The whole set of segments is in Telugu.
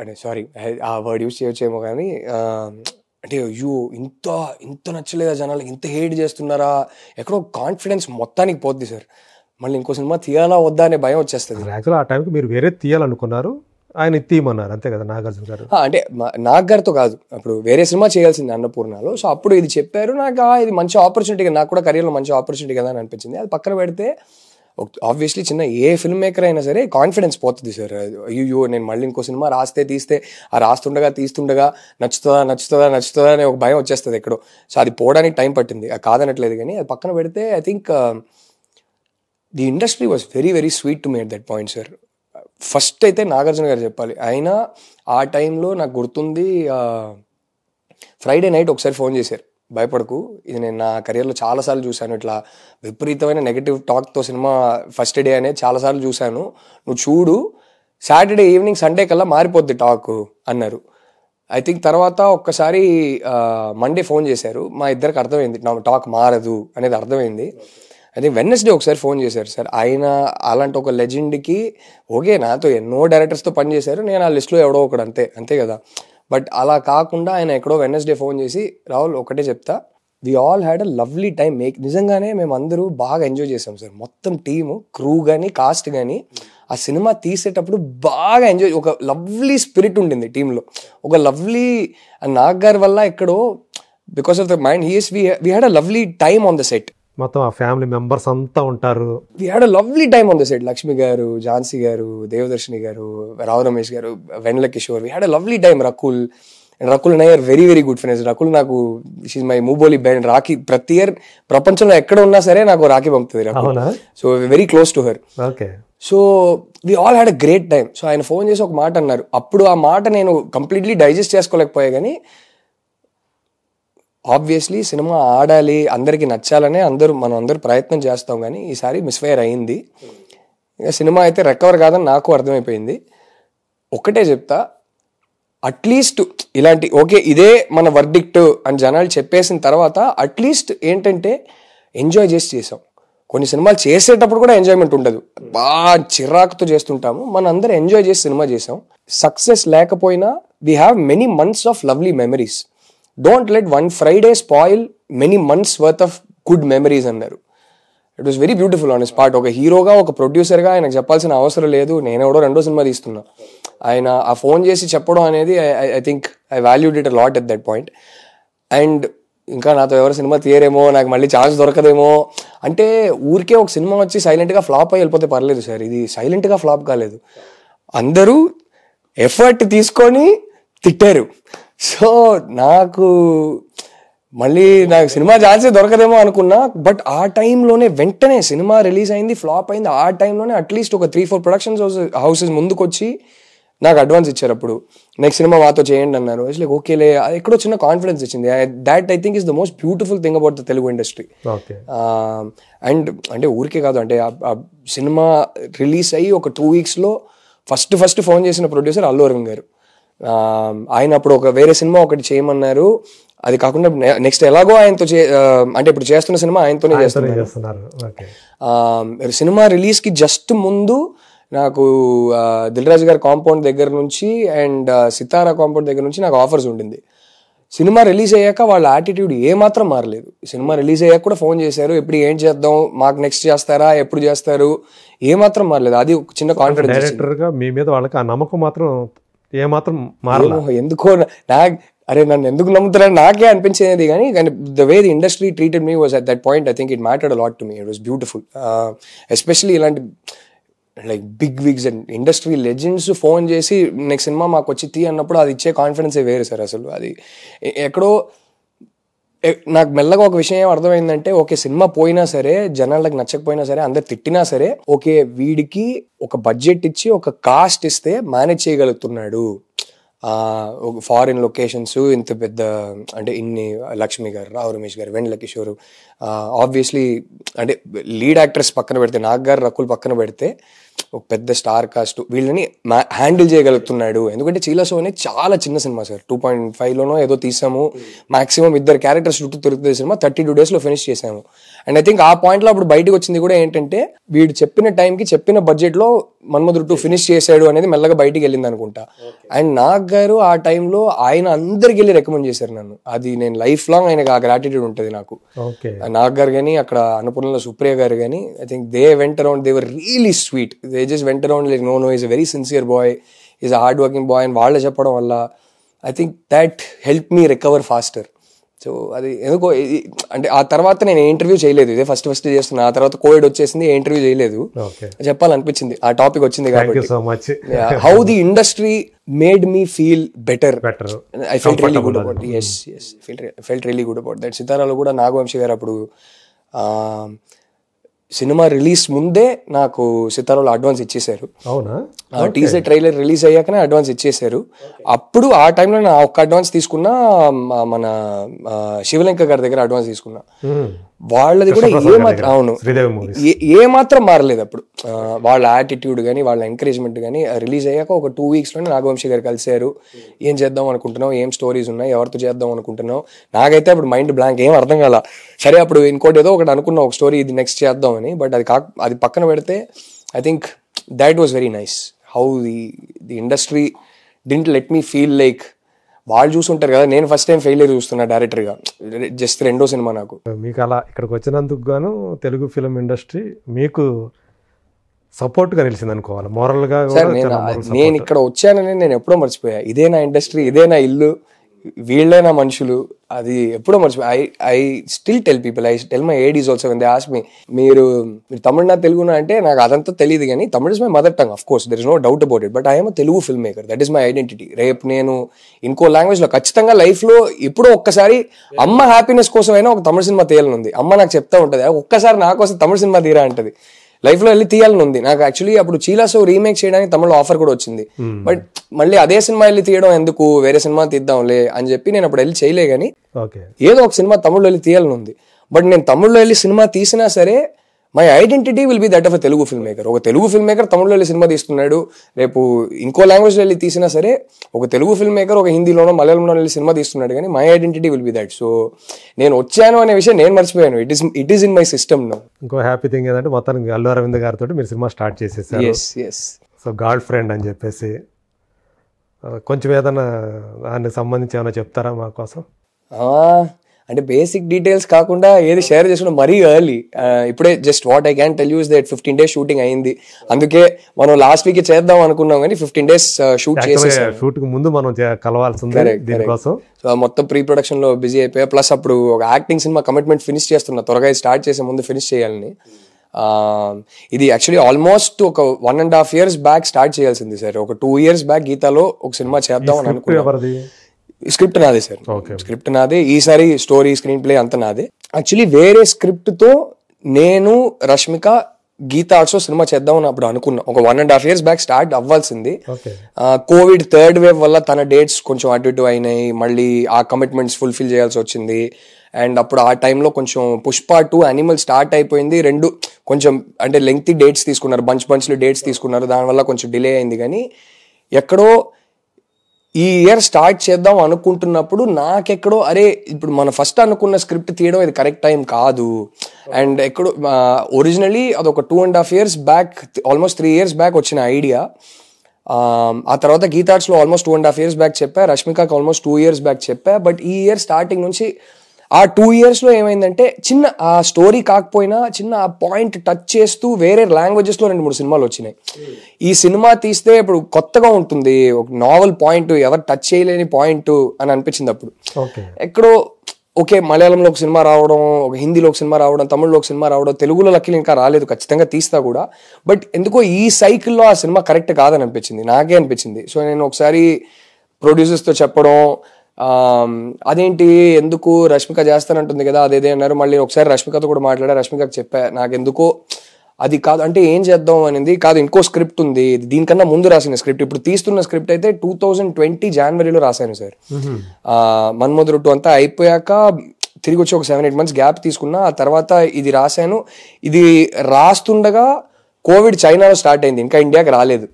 అంటే సారీ ఆ వర్డ్ యూజ్ చేయొచ్చేమో కానీ అంటే అయ్యో ఇంత ఇంత నచ్చలేదా జనాలు ఇంత హేట్ చేస్తున్నారా ఎక్కడో కాన్ఫిడెన్స్ మొత్తానికి పోద్ది సార్ మళ్ళీ ఇంకో సినిమా తీయాలా వద్దా అనే భయం వచ్చేస్తుంది యాక్చువల్ ఆ టైంకి మీరు వేరే తీయాలనుకున్నారు ఆయన తీయమన్నారు అంతే కదా నాగార్జున గారు అంటే గారితో కాదు అప్పుడు వేరే సినిమా చేయాల్సింది అన్నపూర్ణలో సో అప్పుడు ఇది చెప్పారు నాకు ఇది మంచి ఆపర్చునిటీ నాకు కూడా కెరియర్లో మంచి ఆపర్చునిటీ కదా అని అనిపించింది అది పక్కన పెడితే ఆబ్వియస్లీ చిన్న ఏ ఫిల్మ్ మేకర్ అయినా సరే కాన్ఫిడెన్స్ పోతుంది సార్ అయ్యో నేను మళ్ళీ ఇంకో సినిమా రాస్తే తీస్తే ఆ రాస్తుండగా తీస్తుండగా నచ్చుతుందా నచ్చుతుందా నచ్చుతుందా అనే ఒక భయం వచ్చేస్తుంది ఎక్కడో సో అది పోవడానికి టైం పట్టింది అది కాదనట్లేదు కానీ అది పక్కన పెడితే I think the industry was very very sweet to me at that point sir first అయితే నాగార్జున గారు చెప్పాలి అయినా ఆ టైంలో నాకు గుర్తుంది ఫ్రైడే uh, నైట్ ఒకసారి ఫోన్ చేశారు భయపడకు ఇది నేను నా కెరియర్లో చాలాసార్లు చూశాను ఇట్లా విపరీతమైన నెగిటివ్ టాక్తో సినిమా ఫస్ట్ డే అనేది చాలాసార్లు చూశాను నువ్వు చూడు సాటర్డే ఈవినింగ్ సండే కల్లా మారిపోద్ది టాక్ అన్నారు ఐ థింక్ తర్వాత ఒక్కసారి మండే ఫోన్ చేశారు మా ఇద్దరికి అర్థమైంది నా టాక్ మారదు అనేది అర్థమైంది ఐ థింక్ వెన్నెస్డే ఒకసారి ఫోన్ చేశారు సార్ ఆయన అలాంటి ఒక లెజెండ్కి ఓకే నాతో ఎన్నో డైరెక్టర్స్తో పనిచేశారు నేను ఆ లిస్ట్లో ఎవడో ఒకడు అంతే అంతే కదా బట్ అలా కాకుండా ఆయన ఎక్కడో వెనస్డే ఫోన్ చేసి రాహుల్ ఒకటే చెప్తా we all had a lovely time make నిజంగానే మేము అందరూ బాగా ఎంజాయ్ చేసాం సార్ మొత్తం టీము క్రూ కానీ కాస్ట్ కానీ ఆ సినిమా తీసేటప్పుడు బాగా ఎంజాయ్ ఒక లవ్లీ స్పిరిట్ ఉండింది టీంలో ఒక లవ్లీ నాగ్ గారి వల్ల ఎక్కడో because of the mind he's we we had a lovely time on the set మొత్తం ఆ ఫ్యామిలీ మెంబర్స్ అంతా ఉంటారు lovely time on the set Lakshmi garu Jhansi garu Devadarshini garu Rao Ramesh garu Vennela Kishore we had a lovely time Rakul and Rakul and are very very good friends Rakul నాకు షీజ్ మై మూబోలి బ్యాండ్ రాఖీ ప్రతి ఇయర్ ప్రపంచంలో ఎక్కడ ఉన్నా సరే నాకు రాఖీ పంపుతుంది so very close to her okay so we all had a great time so ఆయన ఫోన్ చేసి ఒక మాట అన్నారు అప్పుడు ఆ మాట నేను కంప్లీట్లీ డైజెస్ట్ చేసుకోలేకపోయా కానీ ఆబ్వియస్లీ సినిమా ఆడాలి అందరికీ నచ్చాలనే అందరూ మనం అందరూ ప్రయత్నం చేస్తాం కానీ ఈసారి మిస్ఫైర్ అయింది ఇంకా సినిమా అయితే రికవర్ కాదని నాకు అర్థమైపోయింది ఒకటే చెప్తా అట్లీస్ట్ ఇలాంటి ఓకే ఇదే మన వర్డిక్ట్ అని జనాలు చెప్పేసిన తర్వాత అట్లీస్ట్ ఏంటంటే ఎంజాయ్ చేసి చేసాం కొన్ని సినిమాలు చేసేటప్పుడు కూడా ఎంజాయ్మెంట్ ఉండదు బాగా చిరాకుతో చేస్తుంటాము మనం అందరూ ఎంజాయ్ చేసి సినిమా చేసాం సక్సెస్ లేకపోయినా we have many months of lovely memories don't let one Friday spoil many months worth of good memories అన్నారు it was very beautiful on his part ఒక హీరోగా ఒక ప్రొడ్యూసర్గా ఆయనకు చెప్పాల్సిన అవసరం లేదు నేను ఎవడో రెండో సినిమా తీస్తున్నా ఆయన ఆ ఫోన్ చేసి చెప్పడం అనేది I think I valued it lot at that point and ఇంకా నాతో ఎవరు సినిమా తీయరేమో నాకు మళ్ళీ ఛాన్స్ దొరకదేమో అంటే ఊరికే ఒక సినిమా వచ్చి సైలెంట్గా ఫ్లాప్ అయి వెళ్ళిపోతే పర్లేదు సార్ ఇది సైలెంట్గా ఫ్లాప్ కాలేదు అందరూ ఎఫర్ట్ తీసుకొని తిట్టారు సో నాకు మళ్ళీ నాకు సినిమా ఛాన్సే దొరకదేమో అనుకున్నా బట్ ఆ టైంలోనే వెంటనే సినిమా రిలీజ్ అయింది ఫ్లాప్ అయింది ఆ టైంలోనే అట్లీస్ట్ ఒక త్రీ ఫోర్ ప్రొడక్షన్స్ హౌసెస్ ముందుకొచ్చి నాకు అడ్వాన్స్ ఇచ్చారు అప్పుడు నెక్స్ట్ సినిమా మాతో చేయండి అన్నారు ఇట్స్ లైక్ ఓకేలే ఎక్కడో చిన్న కాన్ఫిడెన్స్ ఇచ్చింది that I think is the most beautiful thing about the Telugu industry and అంటే ఊరికే కాదు అంటే సినిమా రిలీజ్ అయ్యి ఒక టూ వీక్స్లో ఫస్ట్ ఫస్ట్ ఫోన్ చేసిన ప్రొడ్యూసర్ అల్లు అరవింద్ గారు ఆయన అప్పుడు ఒక వేరే సినిమా ఒకటి చేయమన్నారు అది కాకుండా నెక్స్ట్ ఎలాగో ఆయనతో చే అంటే ఇప్పుడు చేస్తున్న సినిమా ఆయనతోనే చేస్తున్నారు సినిమా రిలీజ్ కి జస్ట్ ముందు నాకు దిల్రాజు గారి కాంపౌండ్ దగ్గర నుంచి అండ్ సితారా కాంపౌండ్ దగ్గర నుంచి నాకు ఆఫర్స్ ఉండింది సినిమా రిలీజ్ అయ్యాక వాళ్ళ యాటిట్యూడ్ ఏమాత్రం మారలేదు సినిమా రిలీజ్ అయ్యాక కూడా ఫోన్ చేశారు ఎప్పుడు ఏం చేద్దాం మాకు నెక్స్ట్ చేస్తారా ఎప్పుడు చేస్తారు ఏమాత్రం మారలేదు అది ఒక చిన్న కాన్ఫిడెన్స్ డైరెక్టర్గా మీ మీద వాళ్ళకి ఆ నమ్మకం మాత్రం ఏమాత్రం మారలే ఎందుకో నా అరే నన్ను ఎందుకు నమ్ముతున్నాను నాకే అనిపించేది కానీ కానీ the way the industry treated me was at that point I think it mattered lot to me it was beautiful especially ఇలాంటి like big wigs and industry legends phone చేసి నెక్స్ట్ సినిమా మాకు వచ్చి తీ అన్నప్పుడు అది ఇచ్చే కాన్ఫిడెన్సే వేరు సార్ అసలు అది ఎక్కడో నాకు మెల్లగా ఒక విషయం అర్థమైందంటే ఓకే సినిమా పోయినా సరే జనాలకు నచ్చకపోయినా సరే అందరు తిట్టినా సరే ఓకే వీడికి ఒక బడ్జెట్ ఇచ్చి ఒక కాస్ట్ ఇస్తే మేనేజ్ చేయగలుగుతున్నాడు ఫారిన్ లొకేషన్స్ ఇంత పెద్ద అంటే ఇన్ని లక్ష్మి గారు రావు రమేష్ గారు వెండి కిషోర్ ఆబ్వియస్లీ అంటే లీడ్ యాక్ట్రెస్ పక్కన పెడితే నాగ్ గారు రకుల్ పక్కన పెడితే ఒక పెద్ద స్టార్ కాస్ట్ వీళ్ళని హ్యాండిల్ చేయగలుగుతున్నాడు ఎందుకంటే చీలా షో అనేది చాలా చిన్న సినిమా సార్ టూ పాయింట్ ఫైవ్లోనో ఏదో తీసాము మాక్సిమం ఇద్దరు క్యారెక్టర్స్ చుట్టూ తిరుగుతుంది సినిమా థర్టీ టూ డేస్లో ఫినిష్ చేశాము అండ్ ఐ థింక్ ఆ పాయింట్లో అప్పుడు బయటకు వచ్చింది కూడా ఏంటంటే వీడు చెప్పిన టైంకి చెప్పిన బడ్జెట్లో మన్మధుడు టూ ఫినిష్ చేశాడు అనేది మెల్లగా బయటికి వెళ్ళింది అనుకుంటా అండ్ నాగ్ గారు ఆ టైంలో ఆయన అందరికి వెళ్ళి రికమెండ్ చేశారు నన్ను అది నేను లైఫ్ లాంగ్ ఆయనకు ఆ గ్రాటిట్యూడ్ ఉంటుంది నాకు నాగ్ గారు కానీ అక్కడ అన్నపూర్ణలో సుప్రియ గారు కానీ I think they went around they were really sweet they just went around like no no is a very sincere boy is a hard working boy అని వాళ్ళే చెప్పడం వల్ల I think that help me recover faster so అది ఎందుకో అంటే ఆ తర్వాత నేను ఇంటర్వ్యూ చేయలేదు ఇదే ఫస్ట్ ఫస్ట్ చేస్తున్నా ఆ తర్వాత కోవిడ్ వచ్చేసింది ఇంటర్వ్యూ చేయలేదు చెప్పాలనిపించింది ఆ టాపిక్ వచ్చింది కాబట్టి so much how the industry made me feel better I fell really good about yes yes felt really good about that సితారాలో కూడా నాగవంశీ గారు అప్పుడు um, సినిమా రిలీజ్ ముందే నాకు సితారాలు అడ్వాన్స్ ఇచ్చేసారు అవునా టీజర్ ట్రైలర్ రిలీజ్ అయ్యాకనే అడ్వాన్స్ ఇచ్చేసారు అప్పుడు ఆ టైంలో నా ఒక్క అడ్వాన్స్ తీసుకున్నా మన శివలంక గారి దగ్గర అడ్వాన్స్ తీసుకున్నా వాళ్ళది కూడా ఏ మాత్రం అవును ఏ మాత్రం మారలేదు అప్పుడు వాళ్ళ యాటిట్యూడ్ కానీ వాళ్ళ ఎంకరేజ్మెంట్ కానీ రిలీజ్ అయ్యాక ఒక టూ వీక్స్లోనే నాగవంశీ గారు కలిశారు ఏం చేద్దాం అనుకుంటున్నావు ఏం స్టోరీస్ ఉన్నాయి ఎవరితో చేద్దాం అనుకుంటున్నావు నాకైతే అప్పుడు మైండ్ బ్లాంక్ ఏం అర్థం కాల సరే అప్పుడు ఇంకోటి ఏదో ఒకటి అనుకున్నా ఒక స్టోరీ ఇది నెక్స్ట్ అని బట్ అది కాక అది పక్కన పెడితే I think that was very nice how the the industry didn't let me feel like వాళ్ళు చూసుంటారు కదా నేను ఫస్ట్ టైం ఫెయిల్ చూస్తున్నా డైరెక్టర్గా జస్ట్ రెండో సినిమా నాకు మీకు అలా ఇక్కడికి వచ్చినందుకు గాను తెలుగు ఫిలిం ఇండస్ట్రీ మీకు సపోర్ట్గా నిలిచింది అనుకోవాలి మోరల్గా నేను ఇక్కడ వచ్చానని నేను ఎప్పుడో మర్చిపోయా ఇదే నా ఇండస్ట్రీ ఇదే నా ఇల్లు వీళ్ళైనా మనుషులు అది ఎప్పుడో మర్చిపోయి I I still tell people I tell my is also when they ask me మీరు మీరు తమిళనా తెలుగునా అంటే నాకు అదంతా తెలియదు కానీ Tamil is my mother tongue of course there is no doubt about it but I'm Telugu film maker that is my identity రేపు నేను ఇంకో లాంగ్వేజ్లో ఖచ్చితంగా లైఫ్లో ఇప్పుడో ఒక్కసారి అమ్మ హ్యాపీనెస్ కోసం అయినా ఒక తమిళ సినిమా తీయాలని ఉంది అమ్మ నాకు చెప్తా ఉంటుంది ఒక్కసారి నా కోసం తమిళ సినిమా తీరా అంటది లైఫ్ లో వెళ్ళి తీయాలని ఉంది నాకు యాక్చువల్లీ అప్పుడు చీలా సో రీమేక్ చేయడానికి తమిళ ఆఫర్ కూడా వచ్చింది బట్ hmm. మళ్ళీ అదే సినిమా వెళ్ళి తీయడం ఎందుకు వేరే సినిమా తీద్దాంలే అని చెప్పి నేను అప్పుడు వెళ్ళి చేయలే కానీ ఏదో ఒక సినిమా తమిళలో వెళ్ళి తీయాలని ఉంది బట్ నేను తమిళ్లో వెళ్ళి సినిమా తీసినా సరే my identity will be that of Telugu film maker ఒక తెలుగు ఫిల్మ్ మేకర్ తమిళలో వెళ్ళి సినిమా తీస్తున్నాడు రేపు ఇంకో లాంగ్వేజ్లో వెళ్ళి తీసినా సరే ఒక తెలుగు ఫిల్మ్ మేకర్ ఒక హిందీలోనో మలయాళంలో వెళ్ళి సినిమా తీస్తున్నాడు కానీ my identity will be that so నేను వచ్చాను అనే విషయం నేను మర్చిపోయాను it is it is in my system no ఇంకో హ్యాపీ థింగ్ ఏంటంటే మొత్తానికి అల్లు అరవింద్ గారితో మీరు సినిమా స్టార్ట్ చేసేసి yes yes so good friend అని చెప్పేసి uh, కొంచెం ఏదైనా దానికి సంబంధించి ఏమైనా చెప్తారా మా కోసం అంటే బేసిక్ డీటెయిల్స్ కాకుండా ఏది షేర్ చేసుకున్నా మరీ ఎర్లీ ఇప్పుడే just what I can tell you is that fifteen days shooting అయింది అందుకే మనం లాస్ట్ వీక్ చేద్దాం అనుకున్నాం కానీ ఫిఫ్టీన్ డేస్ షూట్ చేసేసాం షూట్ ముందు మనం కలవాల్సింది సో మొత్తం ప్రీ ప్రొడక్షన్ లో బిజీ అయిపోయా ప్లస్ అప్పుడు ఒక యాక్టింగ్ సినిమా కమిట్మెంట్ ఫినిష్ చేస్తున్నా త్వరగా స్టార్ట్ చేసే ముందు ఫినిష్ చేయాలని ఇది యాక్చువల్లీ ఆల్మోస్ట్ ఒక one and half years back start చేయాల్సింది సార్ ఒక టూ ఇయర్స్ బ్యాక్ గీతాలో ఒక సినిమా చేద్దాం అని అనుకున్నాను స్క్రిప్ట్ నాదే సార్ స్క్రిప్ట్ నాదే ఈసారి స్టోరీ స్క్రీన్ ప్లే అంత నాదే యాక్చువల్లీ వేరే స్క్రిప్ట్ తో నేను రష్మిక గీత ఆల్సో సినిమా చేద్దాం అప్పుడు అనుకున్నా ఒక one and half years back start అవ్వాల్సింది కోవిడ్ థర్డ్ వేవ్ వల్ల తన డేట్స్ కొంచెం అటు ఇటు అయినాయి మళ్ళీ ఆ కమిట్మెంట్స్ ఫుల్ఫిల్ చేయాల్సి వచ్చింది అండ్ అప్పుడు ఆ టైంలో కొంచెం పుష్ప టూ అనిమల్ స్టార్ట్ అయిపోయింది రెండు కొంచెం అంటే లెంగ్తి డేట్స్ తీసుకున్నారు బంచ్ బంచ్లు డేట్స్ తీసుకున్నారు దానివల్ల కొంచెం డిలే అయింది కానీ ఎక్కడో ఈ ఇయర్ స్టార్ట్ చేద్దాం అనుకుంటున్నప్పుడు నాకెక్కడో అరే ఇప్పుడు మనం ఫస్ట్ అనుకున్న స్క్రిప్ట్ తీయడం ఇది కరెక్ట్ టైం కాదు అండ్ ఎక్కడో ఒరిజినలీ ఒక two and half years back almost three years back వచ్చిన ఐడియా ఆ తర్వాత గీతార్ట్స్లో almost two and half years back చెప్పా రష్మికకి ఆల్మోస్ట్ టూ ఇయర్స్ బ్యాక్ చెప్పా బట్ ఈ ఇయర్ స్టార్టింగ్ నుంచి ఆ టూ ఇయర్స్లో ఏమైందంటే చిన్న ఆ స్టోరీ కాకపోయినా చిన్న ఆ పాయింట్ టచ్ చేస్తూ వేరే లాంగ్వేజెస్లో రెండు మూడు సినిమాలు వచ్చినాయి ఈ సినిమా తీస్తే ఇప్పుడు కొత్తగా ఉంటుంది ఒక నావల్ పాయింట్ ఎవరు టచ్ చేయలేని పాయింట్ అని అనిపించింది అప్పుడు ఎక్కడో ఓకే మలయాళంలో ఒక సినిమా రావడం ఒక హిందీలో ఒక సినిమా రావడం తమిళ్లో ఒక సినిమా రావడం తెలుగులో లక్కీలు ఇంకా రాలేదు ఖచ్చితంగా తీస్తా కూడా బట్ ఎందుకో ఈ సైకిల్లో ఆ సినిమా కరెక్ట్ కాదని అనిపించింది నాకే అనిపించింది సో నేను ఒకసారి ప్రొడ్యూసర్స్తో చెప్పడం అదేంటి ఎందుకు రష్మిక చేస్తానంటుంది కదా అదేదే అన్నారు మళ్ళీ ఒకసారి రష్మికతో కూడా మాట్లాడా రష్మికకు చెప్పా ఎందుకో అది కాదు అంటే ఏం చేద్దాం అనేది కాదు ఇంకో స్క్రిప్ట్ ఉంది దీనికన్నా ముందు రాసిన స్క్రిప్ట్ ఇప్పుడు తీస్తున్న స్క్రిప్ట్ అయితే టూ థౌజండ్ ట్వంటీ జనవరిలో రాశాను సార్ మన్మధురు టూ అంతా అయిపోయాక తిరిగి వచ్చి ఒక సెవెన్ ఎయిట్ మంత్స్ గ్యాప్ తీసుకున్నా ఆ తర్వాత ఇది రాశాను ఇది రాస్తుండగా కోవిడ్ చైనాలో స్టార్ట్ అయింది ఇంకా ఇండియాకి రాలేదు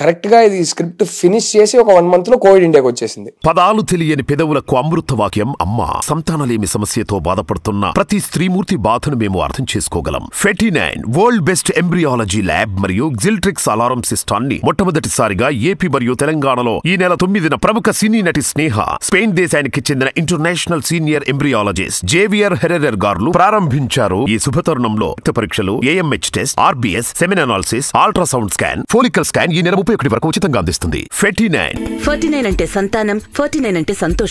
కరెక్ట్ గా ఇది స్క్రిప్ట్ ఫినిష్ చేసి ఒక వన్ మంత్ లో కోవిడ్ ఇండియాకి వచ్చేసింది పదాలు తెలియని పెదవులకు అమృత వాక్యం అమ్మ సంతానలేమి సమస్యతో బాధపడుతున్న ప్రతి స్త్రీమూర్తి బాధను మేము అర్థం చేసుకోగలం fifty nine world best embryology lab మరియు జిల్ట్రిక్స్ అలారం సిస్టాన్ని మొట్టమొదటిసారిగా ఏపీ మరియు తెలంగాణలో ఈ నెల తొమ్మిదిన ప్రముఖ సినీ నటి స్నేహ స్పెయిన్ దేశానికి చెందిన international senior embryologist Javier Herrera గారు ప్రారంభించారు ఈ శుభతరుణంలో రక్త పరీక్షలు AMH test RBS semen semen analysis ultrasound scan follicle scan ఈ నెల ముప్పై ఒకటి వరకు ఉచితంగా అందిస్తుంది ఫెర్టీ నైన్ ఫార్టీ నైన్ అంటే సంతానం ఫార్టీ నైన్ అంటే సంతోషం